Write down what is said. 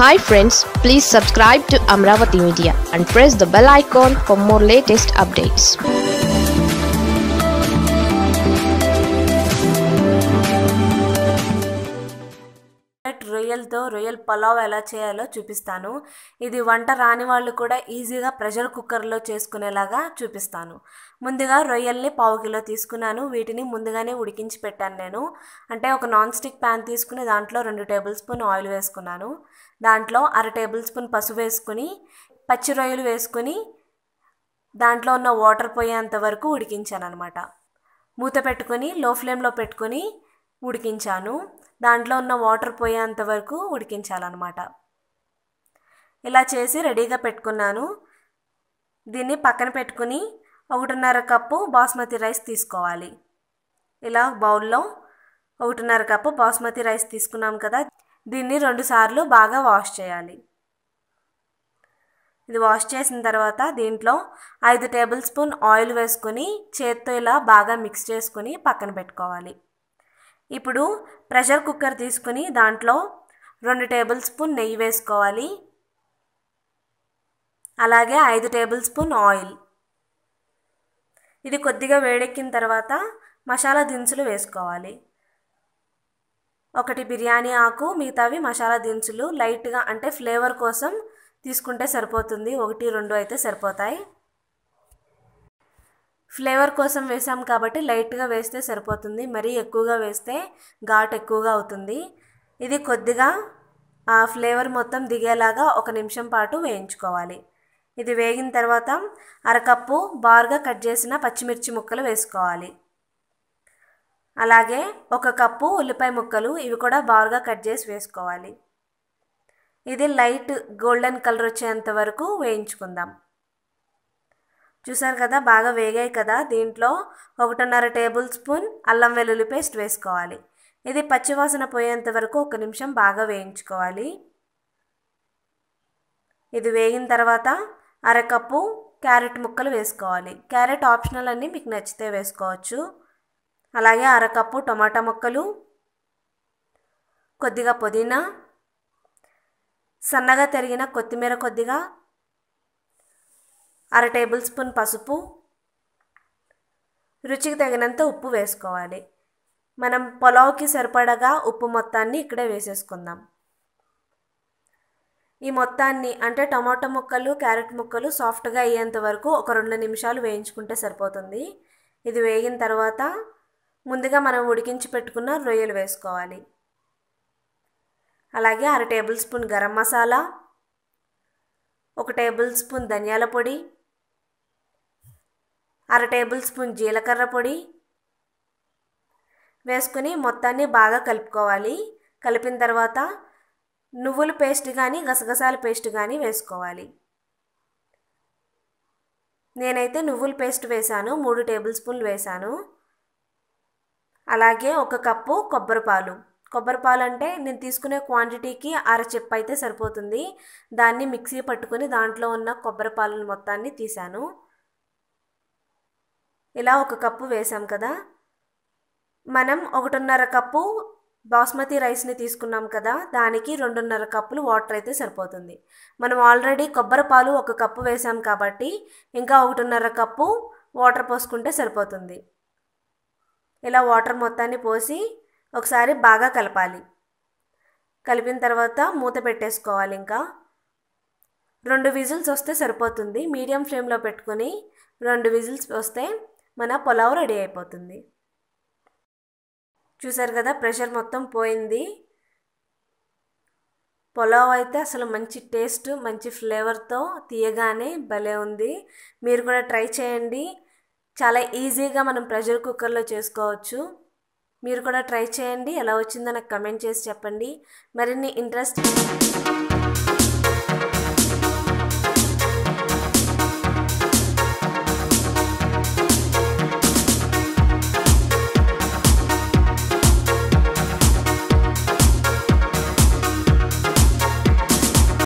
Hi friends, please subscribe to Amravati Media and press the bell icon for more latest updates. రైస్తో రొయ్యల్ పలావ్ ఎలా చేయాలో చూపిస్తాను ఇది వంట రాని వాళ్ళు కూడా ఈజీగా ప్రెషర్ కుక్కర్లో చేసుకునేలాగా చూపిస్తాను ముందుగా రొయ్యల్ని పావు కిలో తీసుకున్నాను వీటిని ముందుగానే ఉడికించి పెట్టాను నేను అంటే ఒక నాన్ స్టిక్ ప్యాన్ తీసుకుని దాంట్లో రెండు టేబుల్ స్పూన్ ఆయిల్ వేసుకున్నాను దాంట్లో అర టేబుల్ స్పూన్ పసుపు వేసుకుని పచ్చి రొయ్యలు వేసుకుని దాంట్లో ఉన్న వాటర్ పోయేంత వరకు ఉడికించాను అనమాట మూత పెట్టుకొని లో ఫ్లేమ్లో పెట్టుకొని ఉడికించాను దాంట్లో ఉన్న వాటర్ పోయేంత వరకు ఉడికించాలన్నమాట ఇలా చేసి రెడీగా పెట్టుకున్నాను దీన్ని పక్కన పెట్టుకుని ఒకటిన్నర కప్పు బాస్మతి రైస్ తీసుకోవాలి ఇలా బౌల్లో ఒకటిన్నర కప్పు బాస్మతి రైస్ తీసుకున్నాం కదా దీన్ని రెండుసార్లు బాగా వాష్ చేయాలి ఇది వాష్ చేసిన తర్వాత దీంట్లో ఐదు టేబుల్ స్పూన్ ఆయిల్ వేసుకొని చేత్తో ఇలా బాగా మిక్స్ చేసుకుని పక్కన పెట్టుకోవాలి ఇప్పుడు ప్రెషర్ కుక్కర్ తీసుకుని దాంట్లో రెండు టేబుల్ స్పూన్ నెయ్యి వేసుకోవాలి అలాగే ఐదు టేబుల్ స్పూన్ ఆయిల్ ఇది కొద్దిగా వేడెక్కిన తర్వాత మసాలా దినుసులు వేసుకోవాలి ఒకటి బిర్యానీ ఆకు మిగతావి మసాలా దినుసులు లైట్గా అంటే ఫ్లేవర్ కోసం తీసుకుంటే సరిపోతుంది ఒకటి రెండు అయితే సరిపోతాయి ఫ్లేవర్ కోసం వేసాం కాబట్టి లైట్గా వేస్తే సరిపోతుంది మరీ ఎక్కువగా వేస్తే ఘాట్ ఎక్కువగా అవుతుంది ఇది కొద్దిగా ఆ ఫ్లేవర్ మొత్తం దిగేలాగా ఒక నిమిషం పాటు వేయించుకోవాలి ఇది వేగిన తర్వాత అరకప్పు బార్గా కట్ చేసిన పచ్చిమిర్చి ముక్కలు వేసుకోవాలి అలాగే ఒక కప్పు ఉల్లిపాయ ముక్కలు ఇవి కూడా బార్గా కట్ చేసి వేసుకోవాలి ఇది లైట్ గోల్డెన్ కలర్ వచ్చేంత వరకు వేయించుకుందాం చూసారు కదా బాగా వేగాయి కదా దీంట్లో ఒకటిన్నర టేబుల్ స్పూన్ అల్లం వెల్లుల్లి పేస్ట్ వేసుకోవాలి ఇది పచ్చివాసన పోయేంత వరకు ఒక నిమిషం బాగా వేయించుకోవాలి ఇది వేగిన తర్వాత అరకప్పు క్యారెట్ ముక్కలు వేసుకోవాలి క్యారెట్ ఆప్షనల్ అన్నీ మీకు నచ్చితే వేసుకోవచ్చు అలాగే అరకప్పు టమాటా ముక్కలు కొద్దిగా పుదీనా సన్నగా తరిగిన కొత్తిమీర కొద్దిగా అర టేబుల్ స్పూన్ పసుపు రుచికి తగినంత ఉప్పు వేసుకోవాలి మనం పొలావుకి సరిపడగా ఉప్పు మొత్తాన్ని ఇక్కడే వేసేసుకుందాం ఈ మొత్తాన్ని అంటే టమాటో ముక్కలు క్యారెట్ ముక్కలు సాఫ్ట్గా అయ్యేంత వరకు ఒక రెండు నిమిషాలు వేయించుకుంటే సరిపోతుంది ఇది వేగిన తర్వాత ముందుగా మనం ఉడికించి పెట్టుకున్న రొయ్యలు వేసుకోవాలి అలాగే అర టేబుల్ స్పూన్ గరం మసాలా ఒక టేబుల్ స్పూన్ ధనియాల పొడి అర టేబుల్ స్పూన్ జీలకర్ర పొడి వేసుకుని మొత్తాన్ని బాగా కలుపుకోవాలి కలిపిన తర్వాత నువ్వుల పేస్ట్ కానీ గసగసాల పేస్ట్ కానీ వేసుకోవాలి నేనైతే నువ్వుల పేస్ట్ వేశాను మూడు టేబుల్ స్పూన్లు వేశాను అలాగే ఒక కప్పు కొబ్బరిపాలు కొబ్బరిపాలు అంటే నేను తీసుకునే క్వాంటిటీకి అర చెప్పు అయితే సరిపోతుంది దాన్ని మిక్సీ పట్టుకుని దాంట్లో ఉన్న కొబ్బరిపాలను మొత్తాన్ని తీశాను ఇలా ఒక కప్పు వేసాం కదా మనం ఒకటిన్నర కప్పు బాస్మతి రైస్ని తీసుకున్నాం కదా దానికి రెండున్నర కప్పులు వాటర్ అయితే సరిపోతుంది మనం ఆల్రెడీ కొబ్బరి పాలు ఒక కప్పు వేసాం కాబట్టి ఇంకా ఒకటిన్నర కప్పు వాటర్ పోసుకుంటే సరిపోతుంది ఇలా వాటర్ మొత్తాన్ని పోసి ఒకసారి బాగా కలపాలి కలిపిన తర్వాత మూత పెట్టేసుకోవాలి ఇంకా రెండు విజిల్స్ వస్తే సరిపోతుంది మీడియం ఫ్లేమ్లో పెట్టుకొని రెండు విజిల్స్ వస్తే మన పొలావు రెడీ అయిపోతుంది చూసారు కదా ప్రెషర్ మొత్తం పోయింది పొలావ్ అయితే అసలు మంచి టేస్ట్ మంచి ఫ్లేవర్తో తీయగానే భలే ఉంది మీరు కూడా ట్రై చేయండి చాలా ఈజీగా మనం ప్రెషర్ కుక్కర్లో చేసుకోవచ్చు మీరు కూడా ట్రై చేయండి ఎలా వచ్చిందో నాకు కమెంట్ చేసి చెప్పండి మరిన్ని ఇంట్రెస్ట్